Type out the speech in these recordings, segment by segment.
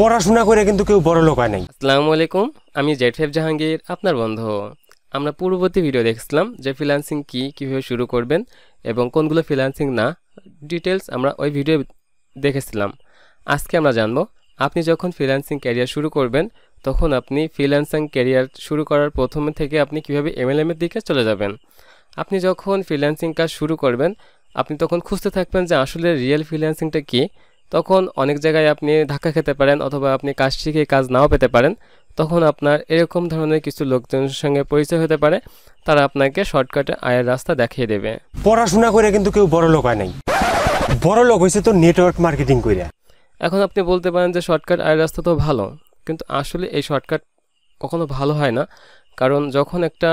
পড়াশোনা করে কিন্তু কেউ বড় লোক হয় নাই আসসালামু আলাইকুম আমি জেড জাহাঙ্গীর আপনার বন্ধু আমরা পূর্ববর্তী ভিডিও দেখছিলাম যে ফ্রিলান্সিং কি কীভাবে শুরু করবেন এবং কোনগুলো ফ্রিলান্সিং না ডিটেলস আমরা ওই ভিডিও দেখেছিলাম আজকে আমরা জানব আপনি যখন ফ্রিলান্সিং ক্যারিয়ার শুরু করবেন তখন আপনি ফ্রিল্যান্সিং ক্যারিয়ার শুরু করার প্রথমে থেকে আপনি কীভাবে এমএলএমের দিকে চলে যাবেন আপনি যখন ফ্রিল্যান্সিং কাজ শুরু করবেন আপনি তখন খুঁজতে থাকবেন যে আসলে রিয়েল ফ্রিল্যান্সিংটা কী তখন অনেক জায়গায় আপনি ধাক্কা খেতে পারেন অথবা আপনি কাজ শিখে কাজ নাও পেতে পারেন তখন আপনার এরকম ধরনের কিছু লোকজনের সঙ্গে পরিচয় হতে পারে তারা আপনাকে শর্টকাটে আয়ের রাস্তা দেখিয়ে দেবে পড়াশোনা করে কিন্তু কেউ বড় লোক হয় নাই বড় লোক হয়েছে তো নেটওয়ার্ক মার্কেটিং করে এখন আপনি বলতে পারেন যে শর্টকাট আয়ের রাস্তা তো ভালো কিন্তু আসলে এই শর্টকাট কখনো ভালো হয় না কারণ যখন একটা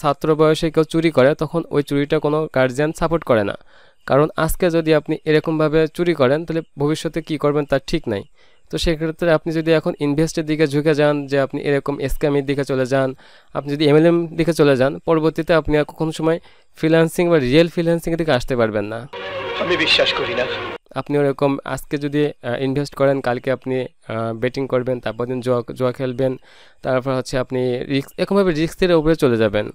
ছাত্র বয়সে কেউ চুরি করে তখন ওই চুরিটা কোনো গার্জিয়ান সাপোর্ট করে না কারণ আজকে যদি আপনি এরকমভাবে চুরি করেন তাহলে ভবিষ্যতে কি করবেন তার ঠিক নাই তো সেক্ষেত্রে আপনি যদি এখন ইনভেস্টের দিকে ঝুঁকে যান যে আপনি এরকম স্ক্যামের দিকে চলে যান আপনি যদি এমএলএম দিকে চলে যান পরবর্তীতে আপনি আর কখনো সময় ফ্রিল্যান্সিং বা রিয়েল ফ্রিল্যান্সিংয়ের দিকে আসতে পারবেন না আমি বিশ্বাস করি না আপনি ওরকম আজকে যদি ইনভেস্ট করেন কালকে আপনি ব্যাটিং করবেন তারপর দিন জোয়া জোয়া খেলবেন তারপর হচ্ছে আপনি রিক্স এরকমভাবে রিক্সের উপরে চলে যাবেন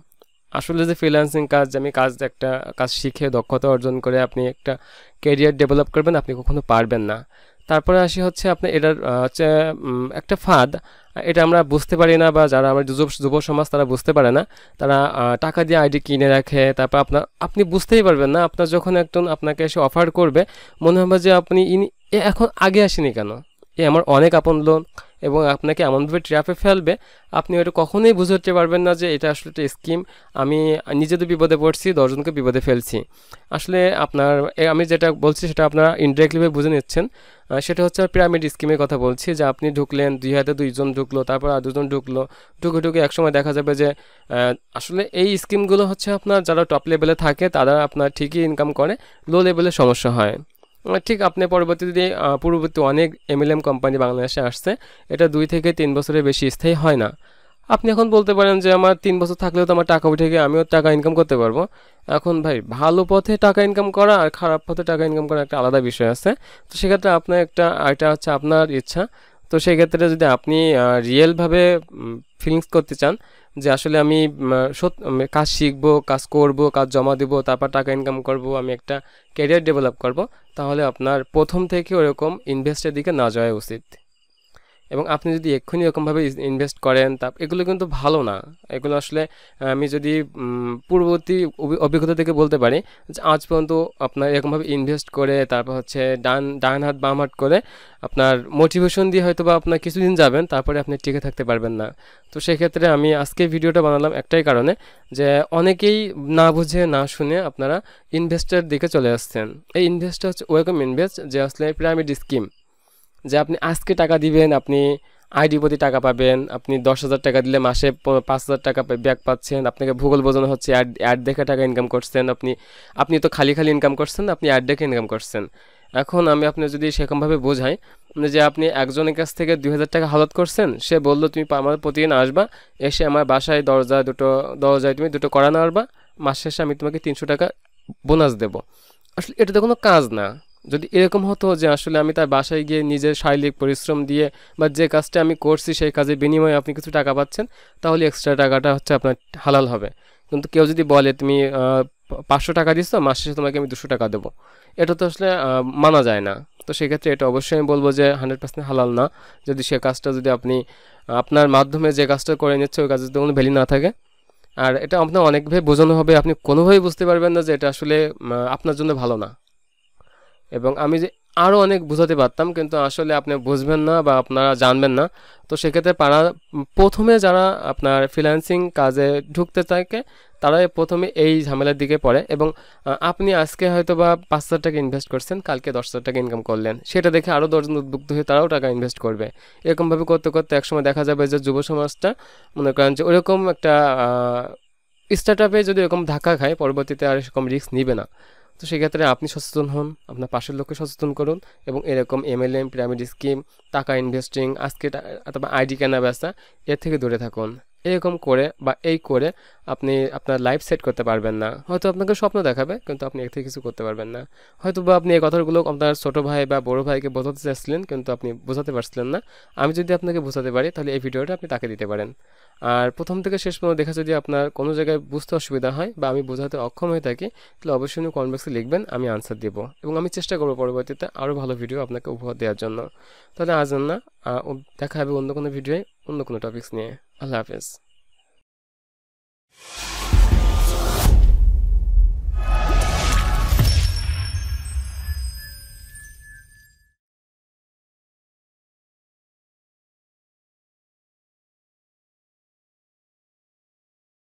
আসলে যে ফ্রিল্যান্সিং কাজ আমি কাজ একটা কাজ শিখে দক্ষতা অর্জন করে আপনি একটা কেরিয়ার ডেভেলপ করবেন আপনি কখনো পারবেন না তারপরে আসি হচ্ছে আপনি এটার হচ্ছে একটা ফাঁদ এটা আমরা বুঝতে পারি না বা যারা আমার যুব যুব সমাজ তারা বুঝতে পারে না তারা টাকা দিয়ে আইডি কিনে রাখে তারপর আপনার আপনি বুঝতেই পারবেন না আপনার যখন একজন আপনাকে এসে অফার করবে মনে হবে যে আপনি ইনি এখন আগে আসেনি কেন এ আমার অনেক আপন লোক এবং আপনাকে এমনভাবে ট্র্যাপে ফেলবে আপনি ওটা কখনোই বুঝে উঠতে পারবেন না যে এটা আসলে একটা স্কিম আমি নিজে তো বিপদে পড়ছি দশজনকে বিপদে ফেলছি আসলে আপনার আমি যেটা বলছি সেটা আপনারা ইনডাইরেক্টলিভাবে বুঝে নিচ্ছেন সেটা হচ্ছে পিরামিড স্কিমের কথা বলছি যে আপনি ঢুকলেন দুই হাতে দুইজন ঢুকলো তারপর আর দুজন ঢুকলো ঢুকে ঢুকে একসময় দেখা যাবে যে আসলে এই স্কিমগুলো হচ্ছে আপনার যারা টপ লেভেলে থাকে তারা আপনার ঠিকই ইনকাম করে লো লেভেলে সমস্যা হয় ঠিক আপনি পরবর্তীতে পূর্ববর্তী অনেক এমএলএম কোম্পানি বাংলাদেশে আসছে এটা দুই থেকে তিন বছরের বেশি স্থায়ী হয় না আপনি এখন বলতে পারেন যে আমার তিন বছর থাকলেও তো আমার টাকা উঠে গিয়ে আমিও টাকা ইনকাম করতে পারবো এখন ভাই ভালো পথে টাকা ইনকাম করা আর খারাপ পথে টাকা ইনকাম করা একটা আলাদা বিষয় আছে তো সেক্ষেত্রে আপনার একটা এটা হচ্ছে আপনার ইচ্ছা তো সেক্ষেত্রে যদি আপনি রিয়েলভাবে ফিলিংস করতে চান যে আসলে আমি সত্য কাজ শিখবো কাজ করব কাজ জমা দেব তারপর টাকা ইনকাম করব আমি একটা ক্যারিয়ার ডেভেলপ করব তাহলে আপনার প্রথম থেকে ওরকম ইনভেস্টের দিকে না যাওয়া উচিত এবং আপনি যদি এক্ষুনি এরকমভাবে ইনভেস্ট করেন তা এগুলো কিন্তু ভালো না এগুলো আসলে আমি যদি পূর্ববর্তী অভিজ্ঞতা থেকে বলতে পারি যে আজ পর্যন্ত আপনার এরকমভাবে ইনভেস্ট করে তারপর হচ্ছে ডান ডান হাত বাম হাত করে আপনার মোটিভেশন দিয়ে হয়তো বা আপনার কিছুদিন যাবেন তারপরে আপনি টিকে থাকতে পারবেন না তো সেক্ষেত্রে আমি আজকে ভিডিওটা বানালাম একটাই কারণে যে অনেকেই না বুঝে না শুনে আপনারা ইনভেস্টের দিকে চলে আসছেন এই ইনভেস্টটা হচ্ছে ওয়েলকাম ইনভেস্ট যে আসলে পিরামিড স্কিম যে আপনি আজকে টাকা দিবেন আপনি আইডি প্রতি টাকা পাবেন আপনি দশ হাজার টাকা দিলে মাসে পাঁচ হাজার টাকা ব্যাক পাচ্ছেন আপনাকে ভূগোল বোঝানো হচ্ছে অ্যাড অ্যাড দেখে টাকা ইনকাম করছেন আপনি আপনি তো খালি খালি ইনকাম করছেন আপনি অ্যাড দেখে ইনকাম করছেন এখন আমি আপনি যদি সেরকমভাবে বোঝাই যে আপনি একজনের কাছ থেকে দুই হাজার টাকা হালত করছেন সে বললো তুমি আমার প্রতিদিন আসবা এসে আমার বাসায় দরজা দুটো দরজায় তুমি দুটো করানো আসবা মাস শেষে আমি তোমাকে তিনশো টাকা বোনাস দেবো আসলে এটা তো কোনো কাজ না যদি এরকম হতো যে আসলে আমি তার বাসায় গিয়ে নিজের শারীরিক পরিশ্রম দিয়ে বা যে কাজটা আমি করছি সেই কাজের বিনিময়ে আপনি কিছু টাকা পাচ্ছেন তাহলে এক্সট্রা টাকাটা হচ্ছে আপনার হালাল হবে কিন্তু কেউ যদি বলে তুমি পাঁচশো টাকা দিস তো মাস শেষে তোমাকে আমি দুশো টাকা দেবো এটা তো আসলে মানা যায় না তো সেক্ষেত্রে এটা অবশ্যই আমি বলবো যে হান্ড্রেড পার্সেন্ট হালাল না যদি সে কাজটা যদি আপনি আপনার মাধ্যমে যে কাজটা করে নিচ্ছে ওই কাজের কোনো ভ্যালি না থাকে আর এটা আপনার অনেকভাবে বোঝানো হবে আপনি কোনোভাবেই বুঝতে পারবেন না যে এটা আসলে আপনার জন্য ভালো না এবং আমি যে আরও অনেক বোঝাতে পারতাম কিন্তু আসলে আপনি বুঝবেন না বা আপনারা জানবেন না তো সেক্ষেত্রে পারা প্রথমে যারা আপনার ফ্রিল্যান্সিং কাজে ঢুকতে থাকে তারাই প্রথমে এই ঝামেলার দিকে পড়ে এবং আপনি আজকে হয়তো বা পাঁচ হাজার টাকা ইনভেস্ট করছেন কালকে দশ হাজার টাকা ইনকাম করলেন সেটা দেখে আরও দশজন উদ্বুদ্ধ হয়ে তারাও টাকা ইনভেস্ট করবে এরকমভাবে করতে করতে একসময় দেখা যাবে যে যুব সমাজটা মনে করেন যে ওরকম একটা স্টার্ট আপে যদি এরকম ধাক্কা খায় পরবর্তীতে আর এরকম রিস্ক নিবে না তো সেক্ষেত্রে আপনি সচেতন হন আপনার পাশের লোককে সচেতন করুন এবং এরকম এমএলএম পিরামিড স্কিম টাকা ইনভেস্টিং আজকে অথবা আইডি কেনা ব্যবসা এর থেকে দূরে থাকুন এরকম করে বা এই করে আপনি আপনার লাইফ সেট করতে পারবেন না হয়তো আপনাকে স্বপ্ন দেখাবে কিন্তু আপনি এর থেকে কিছু করতে পারবেন না হয়তো বা আপনি এই কথাগুলো আপনার ছোটো ভাই বা বড়ো ভাইকে বোঝাতে চাচ্ছিলেন কিন্তু আপনি বোঝাতে পারছিলেন না আমি যদি আপনাকে বোঝাতে পারি তাহলে এই ভিডিওটা আপনি তাকে দিতে পারেন আর প্রথম থেকে শেষ পর্যন্ত দেখা যদি আপনার কোনো জায়গায় বুঝতে অসুবিধা হয় বা আমি বোঝাতে অক্ষম হয়ে থাকি তাহলে অবশ্যই কমেন্ট বক্সে লিখবেন আমি আনসার দেবো এবং আমি চেষ্টা করবো পরবর্তীতে আরও ভালো ভিডিও আপনাকে উপহার দেওয়ার জন্য তাহলে আজ না দেখা হবে অন্য কোনো ভিডিওয় অন্য কোনো টপিক্স নিয়ে love lovers.